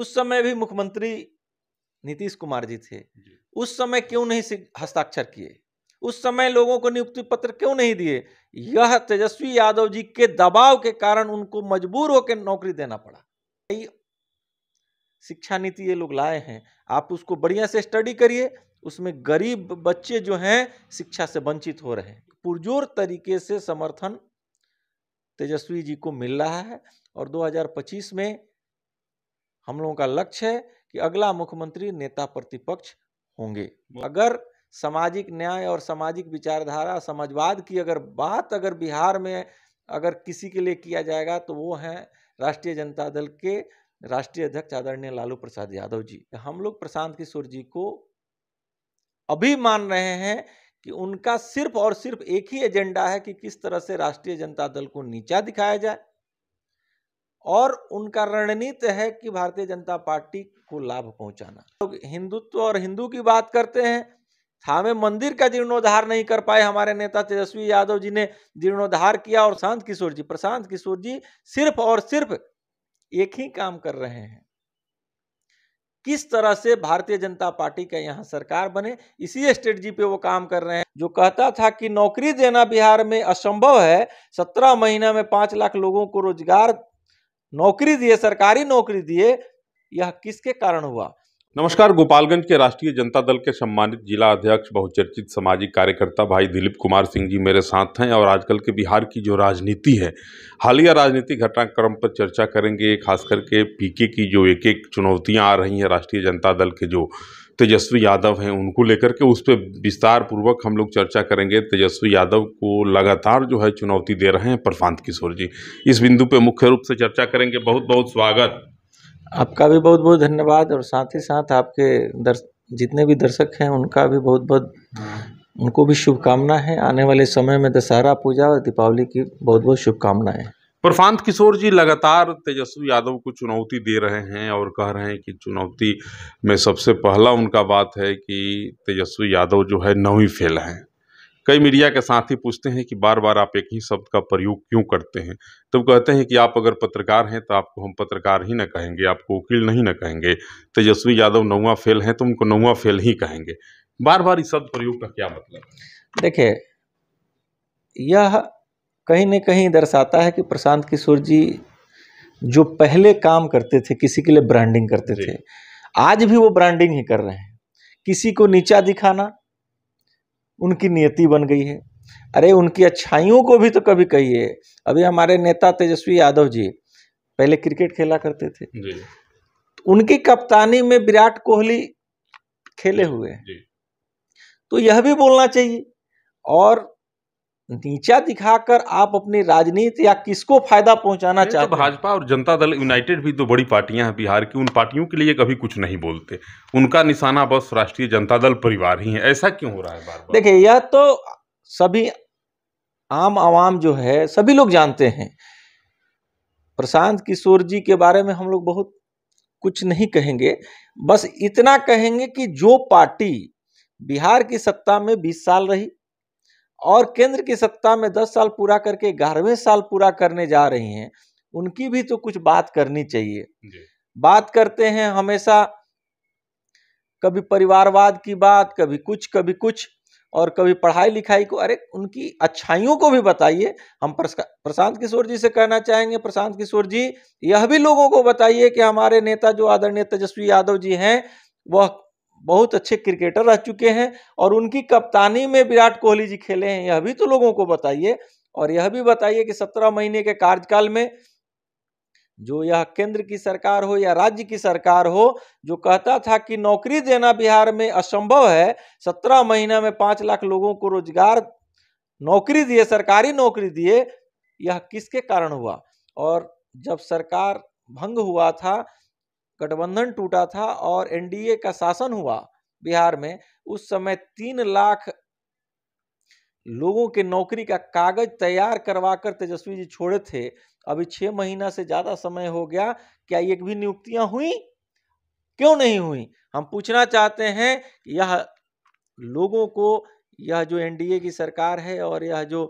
उस समय भी मुख्यमंत्री नीतीश कुमार जी थे उस समय क्यों नहीं हस्ताक्षर किए उस समय लोगों को नियुक्ति पत्र क्यों नहीं दिए यह तेजस्वी यादव जी के दबाव के कारण उनको मजबूर होकर नौकरी देना पड़ा शिक्षा नीति ये लोग लाए हैं आप उसको बढ़िया से स्टडी करिए उसमें गरीब बच्चे जो हैं शिक्षा से वंचित हो रहे हैं पुरजोर तरीके से समर्थन तेजस्वी जी को मिल रहा है और 2025 में हम लोगों का लक्ष्य है कि अगला मुख्यमंत्री नेता प्रतिपक्ष होंगे अगर सामाजिक न्याय और सामाजिक विचारधारा समाजवाद की अगर बात अगर बिहार में अगर किसी के लिए किया जाएगा तो वो हैं राष्ट्रीय जनता दल के राष्ट्रीय अध्यक्ष आदरणीय लालू प्रसाद यादव जी हम लोग प्रशांत किशोर जी को अभी मान रहे हैं कि उनका सिर्फ और सिर्फ एक ही एजेंडा है कि किस तरह से राष्ट्रीय जनता दल को नीचा दिखाया जाए और उनका रणनीति है कि भारतीय जनता पार्टी को लाभ पहुंचाना लोग तो हिंदुत्व और हिंदू की बात करते हैं में मंदिर का जीर्णोद्धार नहीं कर पाए हमारे नेता तेजस्वी यादव जी ने जीर्णोद्धार किया और शांत किशोर जी प्रशांत किशोर जी सिर्फ और सिर्फ एक ही काम कर रहे हैं किस तरह से भारतीय जनता पार्टी का यहाँ सरकार बने इसी स्ट्रेटजी पे वो काम कर रहे हैं जो कहता था कि नौकरी देना बिहार में असंभव है सत्रह महीना में पांच लाख लोगों को रोजगार नौकरी दिए सरकारी नौकरी दिए यह किसके कारण हुआ नमस्कार गोपालगंज के राष्ट्रीय जनता दल के सम्मानित जिला अध्यक्ष बहुचर्चित सामाजिक कार्यकर्ता भाई दिलीप कुमार सिंह जी मेरे साथ हैं और आजकल के बिहार की जो राजनीति है हालिया राजनीतिक घटनाक्रम पर चर्चा करेंगे खास करके पीके की जो एक एक चुनौतियां आ रही हैं राष्ट्रीय जनता दल के जो तेजस्वी यादव हैं उनको लेकर के उस पर विस्तार पूर्वक हम लोग चर्चा करेंगे तेजस्वी यादव को लगातार जो है चुनौती दे रहे हैं प्रशांत किशोर जी इस बिंदु पे मुख्य रूप से चर्चा करेंगे बहुत बहुत स्वागत आपका भी बहुत बहुत धन्यवाद और साथ ही साथ आपके दर्श जितने भी दर्शक हैं उनका भी बहुत बहुत उनको भी शुभकामना है आने वाले समय में दशहरा पूजा और दीपावली की बहुत बहुत शुभकामनाएं प्रशांत किशोर जी लगातार तेजस्वी यादव को चुनौती दे रहे हैं और कह रहे हैं कि चुनौती में सबसे पहला उनका बात है कि तेजस्वी यादव जो है नवी फेल हैं कई मीडिया के साथ ही पूछते हैं कि बार बार आप एक ही शब्द का प्रयोग क्यों करते हैं तब तो कहते हैं कि आप अगर पत्रकार हैं तो आपको हम पत्रकार ही ना कहेंगे आपको वकील नहीं ना कहेंगे तेजस्वी यादव नौवा फेल हैं तो उनको नौवा फेल ही कहेंगे बार बार इस शब्द प्रयोग का क्या मतलब देखिए यह कहीं न कहीं दर्शाता है कि प्रशांत किशोर जी जो पहले काम करते थे किसी के लिए ब्रांडिंग करते थे आज भी वो ब्रांडिंग ही कर रहे हैं किसी को नीचा दिखाना उनकी नियति बन गई है अरे उनकी अच्छाइयों को भी तो कभी कहिए अभी हमारे नेता तेजस्वी यादव जी पहले क्रिकेट खेला करते थे तो उनकी कप्तानी में विराट कोहली खेले हुए हैं तो यह भी बोलना चाहिए और नीचा दिखाकर आप अपनी राजनीति या किसको फायदा पहुंचाना तो चाहते तो भाजपा और जनता दल यूनाइटेड भी तो बड़ी पार्टियां हैं बिहार की उन पार्टियों के लिए कभी कुछ नहीं बोलते उनका निशाना बस राष्ट्रीय जनता दल परिवार ही है ऐसा क्यों हो रहा है बार बार देखिए यह तो सभी आम आवाम जो है सभी लोग जानते हैं प्रशांत किशोर जी के बारे में हम लोग बहुत कुछ नहीं कहेंगे बस इतना कहेंगे कि जो पार्टी बिहार की सत्ता में बीस साल रही और केंद्र की सत्ता में दस साल पूरा करके ग्यारहवें साल पूरा करने जा रही हैं उनकी भी तो कुछ बात करनी चाहिए बात करते हैं हमेशा कभी परिवारवाद की बात कभी कुछ कभी कुछ और कभी पढ़ाई लिखाई को अरे उनकी अच्छाइयों को भी बताइए हम प्रशांत किशोर जी से कहना चाहेंगे प्रशांत किशोर जी यह भी लोगों को बताइए कि हमारे नेता जो आदरणीय तेजस्वी यादव जी हैं वह बहुत अच्छे क्रिकेटर रह चुके हैं और उनकी कप्तानी में विराट कोहली जी खेले हैं यह भी तो लोगों को बताइए और यह भी बताइए कि सत्रह महीने के कार्यकाल में जो यह केंद्र की सरकार हो या राज्य की सरकार हो जो कहता था कि नौकरी देना बिहार में असंभव है सत्रह महीना में पांच लाख लोगों को रोजगार नौकरी दिए सरकारी नौकरी दिए यह किसके कारण हुआ और जब सरकार भंग हुआ था गठबंधन टूटा था और एनडीए का शासन हुआ बिहार में उस समय तीन लाख लोगों के नौकरी का कागज तैयार करवा कर तेजस्वी जी छोड़े थे अभी छह महीना से ज़्यादा समय हो गया क्या एक भी नियुक्तियां हुई क्यों नहीं हुई हम पूछना चाहते हैं यह लोगों को यह जो एनडीए की सरकार है और यह जो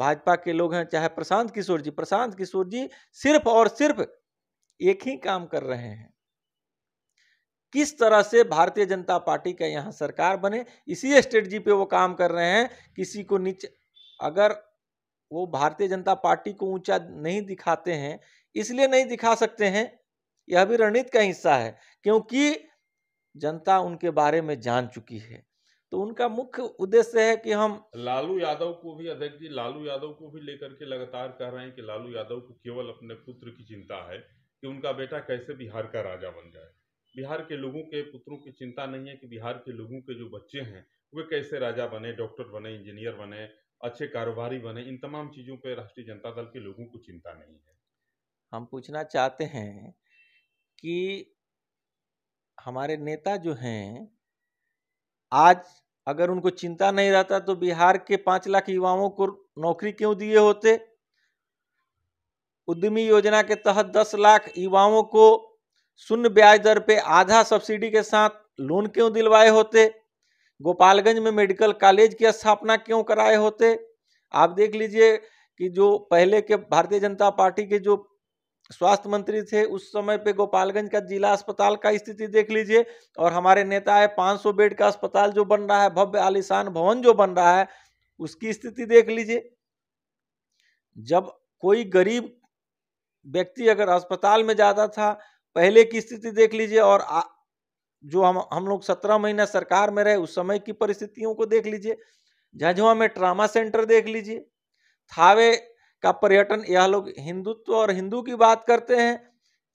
भाजपा के लोग हैं चाहे प्रशांत किशोर जी प्रशांत किशोर जी सिर्फ और सिर्फ एक ही काम कर रहे हैं किस तरह से भारतीय जनता पार्टी का यहाँ सरकार बने इसी स्ट्रेटजी पे वो काम कर रहे हैं किसी को नीचे अगर वो भारतीय जनता पार्टी को ऊंचा नहीं दिखाते हैं इसलिए नहीं दिखा सकते हैं यह भी रणनीति का हिस्सा है क्योंकि जनता उनके बारे में जान चुकी है तो उनका मुख्य उद्देश्य है कि हम लालू यादव को भी अध्यक्ष जी लालू यादव को भी लेकर के लगातार कह रहे हैं कि लालू यादव को केवल अपने पुत्र की चिंता है कि उनका बेटा कैसे बिहार का राजा बन जाए बिहार के लोगों के पुत्रों की चिंता नहीं है कि बिहार के लोगों के जो बच्चे हैं वे कैसे राजा बने डॉक्टर बने इंजीनियर बने अच्छे कारोबारी बने इन तमाम चीज़ों पर राष्ट्रीय जनता दल के लोगों को चिंता नहीं है हम पूछना चाहते हैं कि हमारे नेता जो हैं आज अगर उनको चिंता नहीं रहता तो बिहार के पाँच लाख युवाओं को नौकरी क्यों दिए होते उद्यमी योजना के तहत 10 लाख युवाओं को शून्य ब्याज दर पे आधा सब्सिडी के साथ लोन क्यों दिलवाए होते गोपालगंज में मेडिकल कॉलेज की स्थापना क्यों कराए होते आप देख लीजिए कि जो पहले के भारतीय जनता पार्टी के जो स्वास्थ्य मंत्री थे उस समय पे गोपालगंज का जिला अस्पताल का स्थिति देख लीजिए और हमारे नेता है 500 बेड का अस्पताल जो बन रहा है भव्य आलिशान भवन जो बन रहा है उसकी स्थिति देख लीजिए जब कोई गरीब व्यक्ति अगर अस्पताल में जाता था पहले की स्थिति देख लीजिए और आ, जो हम हम लोग सत्रह महीना सरकार में रहे उस समय की परिस्थितियों को देख लीजिए झांझुआ में ट्रामा सेंटर देख लीजिए थावे का पर्यटन यह लोग हिंदुत्व और हिंदू की बात करते हैं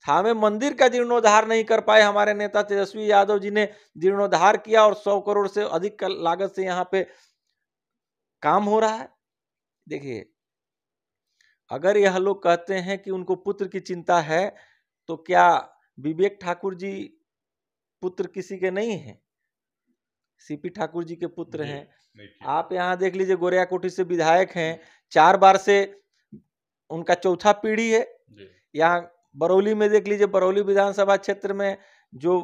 थावे मंदिर का जीर्णोद्धार नहीं कर पाए हमारे नेता तेजस्वी यादव जी ने जीर्णोद्धार किया और सौ करोड़ से अधिक लागत से यहाँ पे काम हो रहा है देखिए अगर यह लोग कहते हैं कि उनको पुत्र की चिंता है तो क्या विवेक ठाकुर जी पुत्र किसी के नहीं है सीपी ठाकुर जी के पुत्र हैं आप यहाँ देख लीजिए गोरिया कोठी से विधायक हैं चार बार से उनका चौथा पीढ़ी है यहाँ बरौली में देख लीजिए बरौली विधानसभा क्षेत्र में जो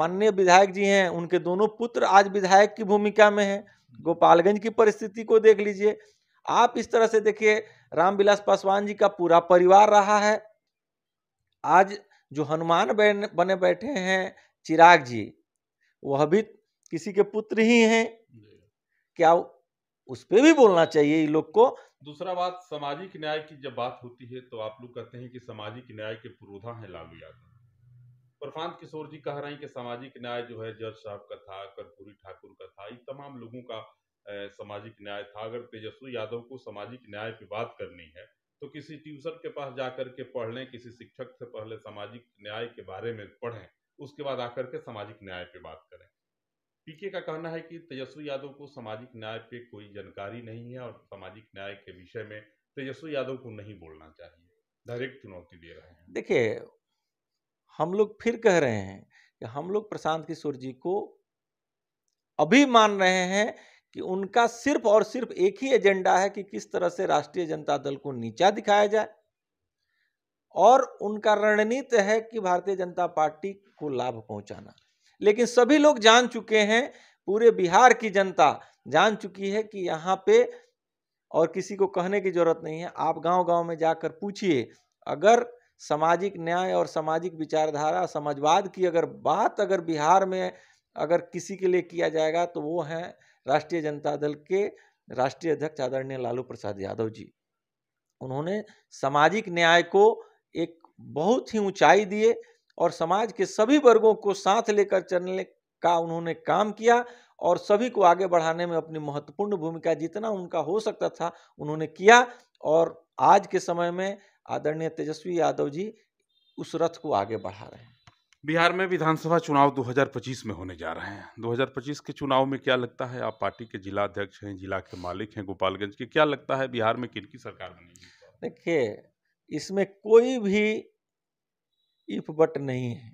माननीय विधायक जी हैं उनके दोनों पुत्र आज विधायक की भूमिका में हैं गोपालगंज की परिस्थिति को देख लीजिए आप इस तरह से देखिए रामविलास पासवान जी का पूरा परिवार रहा है आज जो हनुमान बने बैठे हैं चिराग जी वह भी किसी के पुत्र ही हैं क्या उस पर भी बोलना चाहिए इन लोग को दूसरा बात सामाजिक न्याय की जब बात होती है तो आप लोग कहते हैं कि सामाजिक न्याय के पुरोधा हैं लालू यादव प्रशांत किशोर जी कह रहे हैं कि सामाजिक न्याय जो है जज साहब का था कर्पूरी ठाकुर का था इन तमाम लोगों का सामाजिक न्याय था अगर तेजस्वी यादव को सामाजिक न्याय पे बात करनी है तो किसी ट्यूशन के पास जाकर के पढ़ लें किसी शिक्षक से पहले सामाजिक न्याय के बारे में पढ़ें उसके बाद आकर के सामाजिक न्याय पे बात करें पीके का कहना है कि तेजस्वी यादव को सामाजिक न्याय पे कोई जानकारी नहीं है और सामाजिक न्याय के विषय में तेजस्वी यादव को नहीं बोलना चाहिए डायरेक्ट चुनौती दे रहे हैं देखिए हम लोग फिर कह रहे हैं कि हम लोग प्रशांत किशोर जी को अभी मान रहे हैं कि उनका सिर्फ और सिर्फ एक ही एजेंडा है कि किस तरह से राष्ट्रीय जनता दल को नीचा दिखाया जाए और उनका रणनीति है कि भारतीय जनता पार्टी को लाभ पहुंचाना लेकिन सभी लोग जान चुके हैं पूरे बिहार की जनता जान चुकी है कि यहाँ पे और किसी को कहने की ज़रूरत नहीं है आप गांव-गांव में जाकर पूछिए अगर सामाजिक न्याय और सामाजिक विचारधारा समाजवाद की अगर बात अगर बिहार में अगर किसी के लिए किया जाएगा तो वो है राष्ट्रीय जनता दल के राष्ट्रीय अध्यक्ष आदरणीय लालू प्रसाद यादव जी उन्होंने सामाजिक न्याय को एक बहुत ही ऊंचाई दिए और समाज के सभी वर्गों को साथ लेकर चलने का उन्होंने काम किया और सभी को आगे बढ़ाने में अपनी महत्वपूर्ण भूमिका जितना उनका हो सकता था उन्होंने किया और आज के समय में आदरणीय तेजस्वी यादव जी उस रथ को आगे बढ़ा रहे हैं बिहार में विधानसभा चुनाव 2025 में होने जा रहे हैं 2025 के चुनाव में क्या लगता है आप पार्टी के जिला अध्यक्ष हैं जिला के मालिक हैं गोपालगंज के क्या लगता है बिहार में किन की सरकार बनेगी देखिए इसमें कोई भी इफ बट नहीं है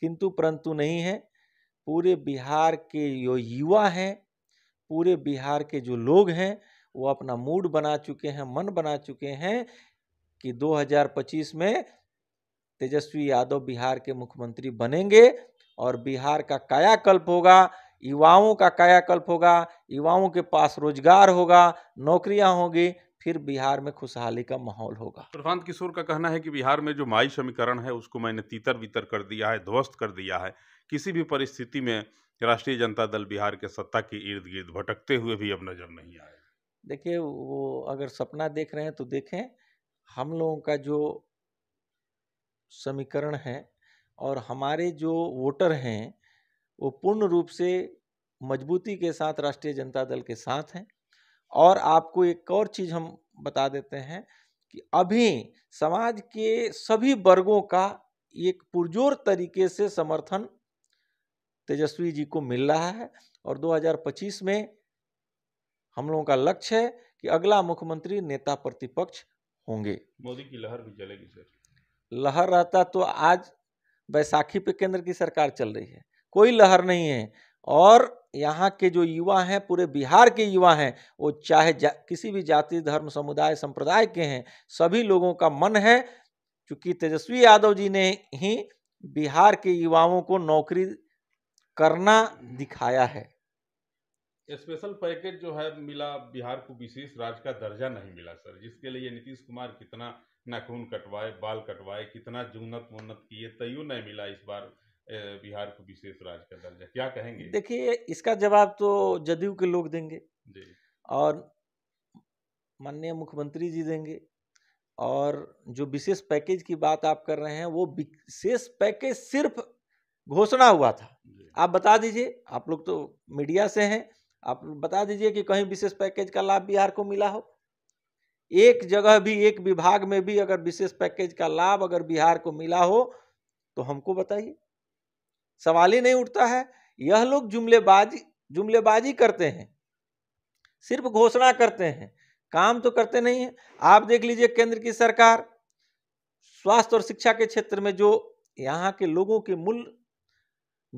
किंतु परंतु नहीं है पूरे बिहार के जो युवा हैं पूरे बिहार के जो लोग हैं वो अपना मूड बना चुके हैं मन बना चुके हैं कि 2025 में तेजस्वी यादव बिहार के मुख्यमंत्री बनेंगे और बिहार का कायाकल्प होगा युवाओं का कायाकल्प होगा युवाओं के पास रोजगार होगा नौकरियां होंगी फिर बिहार में खुशहाली का माहौल होगा प्रशांत किशोर का कहना है कि बिहार में जो माई समीकरण है उसको मैंने तीतर बीतर कर दिया है ध्वस्त कर दिया है किसी भी परिस्थिति में राष्ट्रीय जनता दल बिहार के सत्ता के इर्द गिर्द भटकते हुए भी अब नजर नहीं आए देखिए वो अगर सपना देख रहे हैं तो देखें हम लोगों का जो समीकरण है और हमारे जो वोटर हैं वो पूर्ण रूप से मजबूती के साथ राष्ट्रीय जनता दल के साथ हैं और आपको एक और चीज़ हम बता देते हैं कि अभी समाज के सभी वर्गों का एक पुरजोर तरीके से समर्थन तेजस्वी जी को मिल रहा है और 2025 में हम लोगों का लक्ष्य है कि अगला मुख्यमंत्री नेता प्रतिपक्ष होंगे मोदी की लहर भी चलेगी सर लहर रहता तो आज बैसाखी पे केंद्र की सरकार चल रही है कोई लहर नहीं है और यहाँ के जो युवा हैं पूरे बिहार के युवा हैं वो चाहे किसी भी जाति धर्म समुदाय संप्रदाय के हैं सभी लोगों का मन है क्योंकि तेजस्वी यादव जी ने ही बिहार के युवाओं को नौकरी करना दिखाया है स्पेशल पैकेज जो है मिला बिहार को विशेष राज्य का दर्जा नहीं मिला सर जिसके लिए नीतीश कुमार कितना नाखून कटवाए बाल कटवाए कितना जूनत मुन्नत किए तय नहीं मिला इस बार बिहार को विशेष राज्य का दर्जा क्या कहेंगे देखिए इसका जवाब तो जदयू के लोग देंगे और माननीय मुख्यमंत्री जी देंगे और जो विशेष पैकेज की बात आप कर रहे हैं वो विशेष पैकेज सिर्फ घोषणा हुआ था आप बता दीजिए आप लोग तो मीडिया से हैं आप बता दीजिए कि कहीं विशेष पैकेज का लाभ बिहार को मिला हो एक जगह भी एक विभाग में भी अगर विशेष पैकेज का लाभ अगर बिहार को मिला हो तो हमको बताइए सवाल ही नहीं उठता है यह लोग जुमलेबाजी जुमलेबाजी करते हैं सिर्फ घोषणा करते हैं काम तो करते नहीं है आप देख लीजिए केंद्र की सरकार स्वास्थ्य और शिक्षा के क्षेत्र में जो यहाँ के लोगों की मूल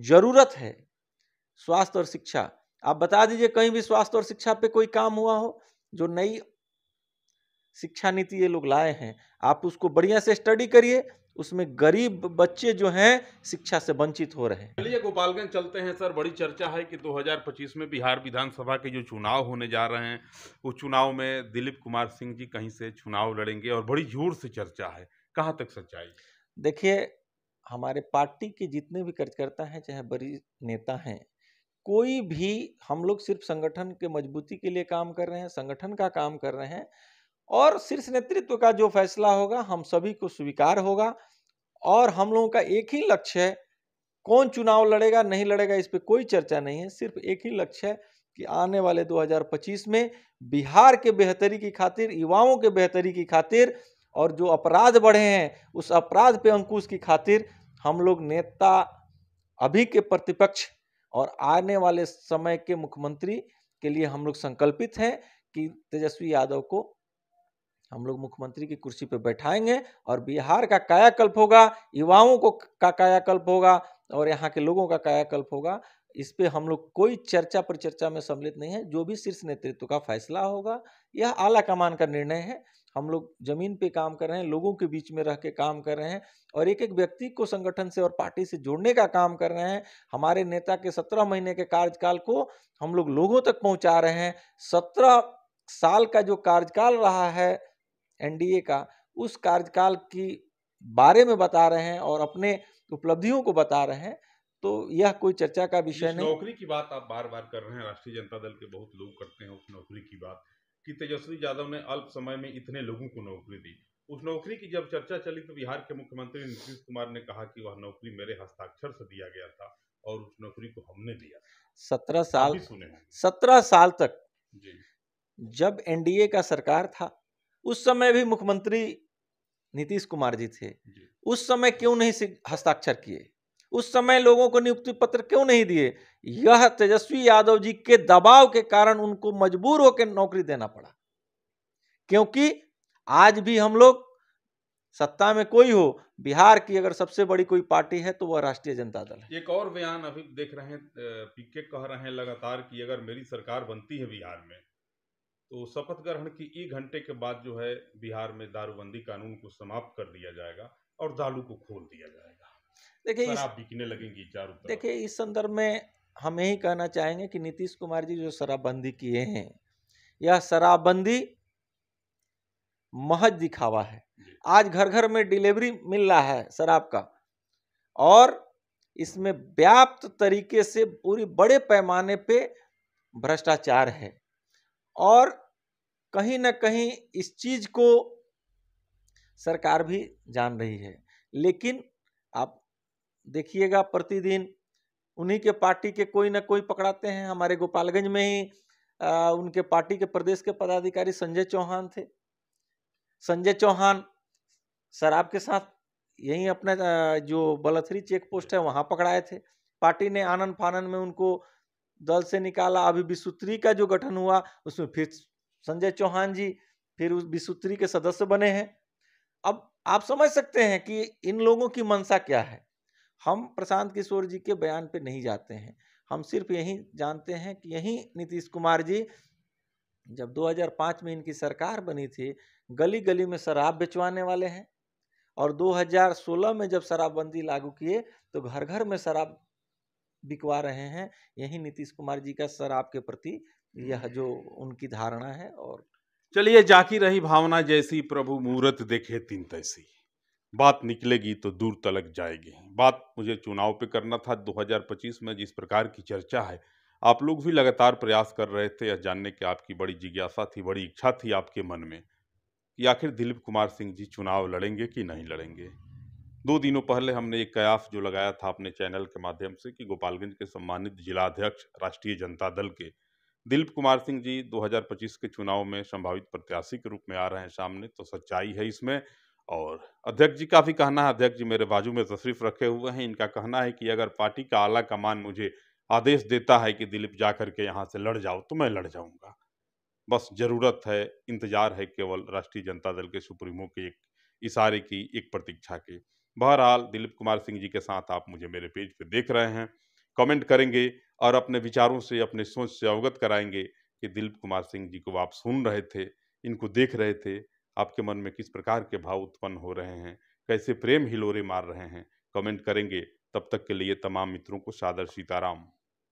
जरूरत है स्वास्थ्य और शिक्षा आप बता दीजिए कहीं भी स्वास्थ्य और शिक्षा पे कोई काम हुआ हो जो नई शिक्षा नीति ये लोग लाए हैं आप उसको बढ़िया से स्टडी करिए उसमें गरीब बच्चे जो हैं शिक्षा से वंचित हो रहे हैं चलिए गोपालगंज चलते हैं सर बड़ी चर्चा है कि 2025 में बिहार विधानसभा के जो चुनाव होने जा रहे हैं उस चुनाव में दिलीप कुमार सिंह जी कहीं से चुनाव लड़ेंगे और बड़ी जोर से चर्चा है कहाँ तक सच्चाई देखिए हमारे पार्टी के जितने भी कार्यकर्ता हैं चाहे बड़ी नेता हैं कोई भी हम लोग सिर्फ संगठन के मजबूती के लिए काम कर रहे हैं संगठन का काम कर रहे हैं और शीर्ष नेतृत्व का जो फैसला होगा हम सभी को स्वीकार होगा और हम लोगों का एक ही लक्ष्य है कौन चुनाव लड़ेगा नहीं लड़ेगा इस पर कोई चर्चा नहीं है सिर्फ एक ही लक्ष्य है कि आने वाले 2025 में बिहार के बेहतरी की खातिर युवाओं के बेहतरी की खातिर और जो अपराध बढ़े हैं उस अपराध पे अंकुश की खातिर हम लोग नेता अभी के प्रतिपक्ष और आने वाले समय के मुख्यमंत्री के लिए हम लोग संकल्पित हैं कि तेजस्वी यादव को हम लोग मुख्यमंत्री की कुर्सी पर बैठाएंगे और बिहार का कायाकल्प होगा युवाओं को का कायाकल्प होगा और यहाँ के लोगों का कायाकल्प होगा इस पर हम लोग कोई चर्चा परिचर्चा में सम्मिलित नहीं है जो भी शीर्ष नेतृत्व का फैसला होगा यह आला कमान का निर्णय है हम लोग जमीन पे काम कर रहे हैं लोगों के बीच में रह के काम कर रहे हैं और एक एक व्यक्ति को संगठन से और पार्टी से जोड़ने का काम कर रहे हैं हमारे नेता के सत्रह महीने के कार्यकाल को हम लोग लोगों तक पहुंचा रहे हैं सत्रह साल का जो कार्यकाल रहा है एनडीए का उस कार्यकाल की बारे में बता रहे हैं और अपने उपलब्धियों को बता रहे हैं तो यह कोई चर्चा का विषय नहीं नौकरी की बात आप बार बार कर रहे हैं राष्ट्रीय जनता दल के बहुत लोग करते हैं उस नौकरी की बात कि तेजस्वी यादव ने अल्प समय में इतने लोगों को नौकरी दी उस नौकरी की जब चर्चा चली तो बिहार के मुख्यमंत्री नीतीश कुमार ने कहा कि वह नौकरी मेरे हस्ताक्षर से दिया गया था और उस नौकरी को हमने दिया सत्रह साल सुने सत्रह साल तक जब एनडीए का सरकार था उस समय भी मुख्यमंत्री नीतीश कुमार जी थे उस समय क्यों नहीं हस्ताक्षर किए उस समय लोगों को नियुक्ति पत्र क्यों नहीं दिए यह तेजस्वी यादव जी के दबाव के कारण उनको मजबूर होकर नौकरी देना पड़ा क्योंकि आज भी हम लोग सत्ता में कोई हो बिहार की अगर सबसे बड़ी कोई पार्टी है तो वह राष्ट्रीय जनता दल है एक और बयान अभी देख रहे हैं पीके कह रहे हैं लगातार कि अगर मेरी सरकार बनती है बिहार में तो शपथ ग्रहण की एक घंटे के बाद जो है बिहार में दारूबंदी कानून को समाप्त कर दिया जाएगा और दारू को खोल दिया जाएगा देखिए शराब बिकने लगेंगी चारों देखिए इस संदर्भ में हम यही कहना चाहेंगे कि नीतीश कुमार जी जो शराबबंदी किए हैं यह शराबबंदी महज दिखावा है आज घर घर में डिलीवरी मिल रहा है शराब का और इसमें व्याप्त तरीके से पूरी बड़े पैमाने पे भ्रष्टाचार है और कहीं ना कहीं इस चीज़ को सरकार भी जान रही है लेकिन आप देखिएगा प्रतिदिन उन्हीं के पार्टी के कोई ना कोई पकड़ाते हैं हमारे गोपालगंज में ही आ, उनके पार्टी के प्रदेश के पदाधिकारी संजय चौहान थे संजय चौहान शराब के साथ यहीं अपने जो बलथरी चेक पोस्ट है वहां पकड़ाए थे पार्टी ने आनंद फानन में उनको दल से निकाला अभी विश्वत्री का जो गठन हुआ उसमें फिर संजय चौहान जी फिर उस बिसूत्री के सदस्य बने हैं अब आप समझ सकते हैं कि इन लोगों की मनसा क्या है हम प्रशांत किशोर जी के बयान पे नहीं जाते हैं हम सिर्फ यही जानते हैं कि यही नीतीश कुमार जी जब 2005 में इनकी सरकार बनी थी गली गली में शराब बेचवाने वाले हैं और 2016 में जब शराबबंदी लागू किए तो घर घर में शराब बिकवा रहे हैं यही नीतीश कुमार जी का शराब के प्रति यह जो उनकी धारणा है और चलिए जाकी रही भावना जैसी प्रभु मुहूर्त देखे तीन तैसी बात निकलेगी तो दूर तलक जाएगी बात मुझे चुनाव पे करना था 2025 में जिस प्रकार की चर्चा है आप लोग भी लगातार प्रयास कर रहे थे यह जानने की आपकी बड़ी जिज्ञासा थी बड़ी इच्छा थी आपके मन में कि आखिर दिलीप कुमार सिंह जी चुनाव लड़ेंगे कि नहीं लड़ेंगे दो दिनों पहले हमने एक कयास जो लगाया था अपने चैनल के माध्यम से कि गोपालगंज के सम्मानित जिलाध्यक्ष राष्ट्रीय जनता दल के दिलीप कुमार सिंह जी 2025 के चुनाव में संभावित प्रत्याशी के रूप में आ रहे हैं सामने तो सच्चाई है इसमें और अध्यक्ष जी का भी कहना है अध्यक्ष जी मेरे बाजू में तशरीफ तो रखे हुए हैं इनका कहना है कि अगर पार्टी का आला कमान मुझे आदेश देता है कि दिलीप जा कर के यहाँ से लड़ जाओ तो मैं लड़ जाऊँगा बस ज़रूरत है इंतज़ार है केवल राष्ट्रीय जनता दल के सुप्रीमो के एक इशारे की एक प्रतीक्षा की बहरहाल दिलीप कुमार सिंह जी के साथ आप मुझे मेरे पेज पर देख रहे हैं कमेंट करेंगे और अपने विचारों से अपने सोच से अवगत कराएंगे कि दिलीप कुमार सिंह जी को आप सुन रहे थे इनको देख रहे थे आपके मन में किस प्रकार के भाव उत्पन्न हो रहे हैं कैसे प्रेम हिलोरे मार रहे हैं कमेंट करेंगे तब तक के लिए तमाम मित्रों को सादर सीताराम